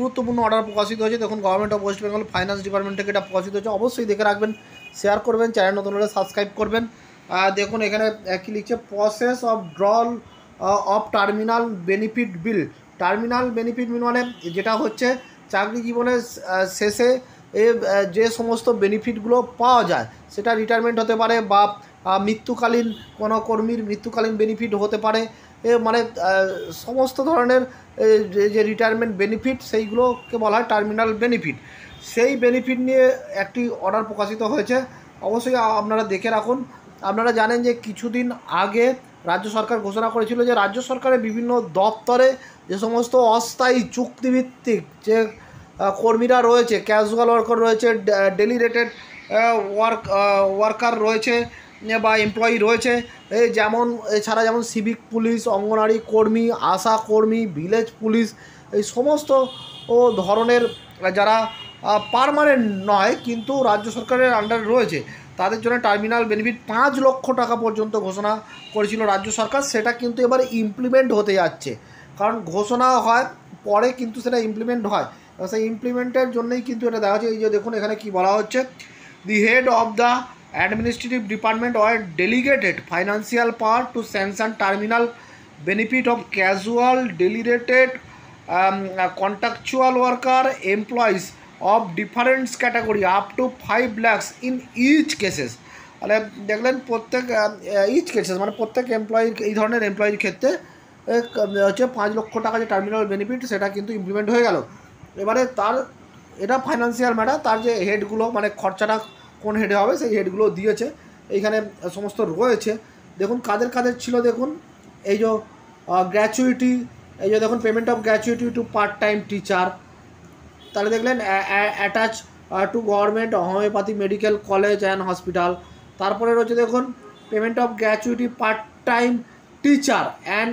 গুরুত্বপূর্ণ অর্ডার প্রকাশিত হয়েছে দেখুন government of West Bengal finance department থেকে এটা প্রকাশিত হয়েছে অবশ্যই দেখে রাখবেন শেয়ার করবেন চ্যানেল নতুন হলে সাবস্ক্রাইব করবেন দেখুন এখানে কি লিখছে process of drawal of terminal benefit bill terminal benefit bill মানে যেটা হচ্ছে চাকরি জীবনের শেষে যে সমস্ত বেনিফিটগুলো পাওয়া যায় সেটা রিটায়ারমেন্ট হতে পারে বা মৃত্যুকালীন কোনো কর্মীর মৃত্যুকালীন বেনিফিট হতে পারে মানে সমস্ত ধরনের যে রিটায়ারমেন্ট বেনিফিট সেইগুলোকে বলা হয় টার্মিনাল বেনিফিট সেই বেনিফিট নিয়ে একটি অর্ডার প্রকাশিত হয়েছে অবশ্যই আপনারা দেখে রাখুন আপনারা জানেন যে কিছুদিন আগে রাজ্য সরকার ঘোষণা করেছিল যে রাজ্য সরকারের বিভিন্ন দপ্তরে যে সমস্ত অস্থায়ী চুক্তিভিত্তিক যে কর্মীরা রয়েছে ক্যাজুয়াল ওয়ার্কার রয়েছে ডেলিরেটেড ওয়ার্ক ওয়ার্কার রয়েছে বা এমপ্লয়ি রয়েছে যেমন এছাড়া যেমন সিভিক পুলিশ অঙ্গনারী কর্মী আশা কর্মী ভিলেজ পুলিশ এই সমস্ত ও ধরনের যারা পারমানেন্ট নয় কিন্তু রাজ্য সরকারের আন্ডারে রয়েছে তাদের জন্য টার্মিনাল বেনিফিট পাঁচ লক্ষ টাকা পর্যন্ত ঘোষণা করেছিল রাজ্য সরকার সেটা কিন্তু এবার ইমপ্লিমেন্ট হতে যাচ্ছে কারণ ঘোষণা হয় পরে কিন্তু সেটা ইমপ্লিমেন্ট হয় সেই ইমপ্লিমেন্টের জন্যই কিন্তু এটা দেখা যাচ্ছে এই যে দেখুন এখানে কি বলা হচ্ছে the head of the administrative department were delegated financial power to sanction terminal benefit of casual delegated um, contractual worker employees of different category up to 5 lakhs in each cases তাহলে দেখলেন প্রত্যেক ইচ কেসেস মানে প্রত্যেক employee এই ধরনের এমপ্লয়ির ক্ষেত্রে হচ্ছে পাঁচ লক্ষ টাকা যে টার্মিনাল বেনিফিট সেটা কিন্তু ইমপ্লিমেন্ট হয়ে গেল এবারে তার এটা ফাইন্যান্সিয়াল ম্যাটার তার যে হেডগুলো মানে খরচাটা কোন হেডে হবে সেই হেডগুলো দিয়েছে এইখানে সমস্ত রয়েছে দেখুন কাদের কাদের ছিল দেখুন এই যে গ্র্যাচুইটি এই যে দেখুন payment of gratuity to part time teacher তাহলে দেখলেন attach to government homeopathy medical college and hospital তারপরে রয়েছে দেখুন payment of gratuity part time teacher and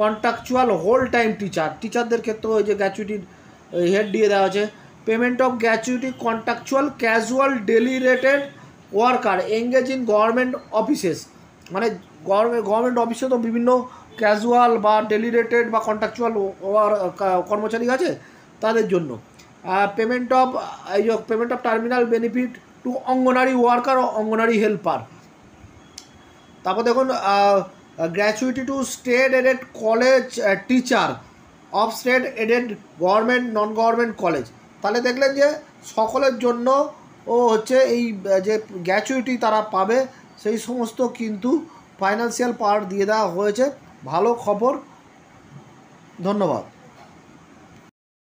contractual whole time teacher টিচারদের ক্ষেত্রেও ওই যে গ্র্যাচুইটির হেড দিয়ে দেওয়া আছে payment of gratuity contractual casual daily rated worker engage in government offices মানে গভর্নমেন্ট গভর্নমেন্ট অফিসে তো বিভিন্ন ক্যাজুয়াল বা ডেলি রেটেড বা কন্ট্রাকচুয়াল কর্মচারী আছে তাদের জন্য পেমেন্ট অফ এই payment of terminal benefit to anganwadi worker ও অঙ্গনারী হেল্পার তারপর দেখুন gratuity to state aided college teacher of state aided government non government college তাহলে দেখলেন যে সকলের জন্য ও হচ্ছে এই যে গ্র্যাচুইটি তারা পাবে সেই সমস্ত কিন্তু ফাইন্যান্সিয়াল পার্ট দিয়ে দেওয়া হয়েছে ভালো খবর ধন্যবাদ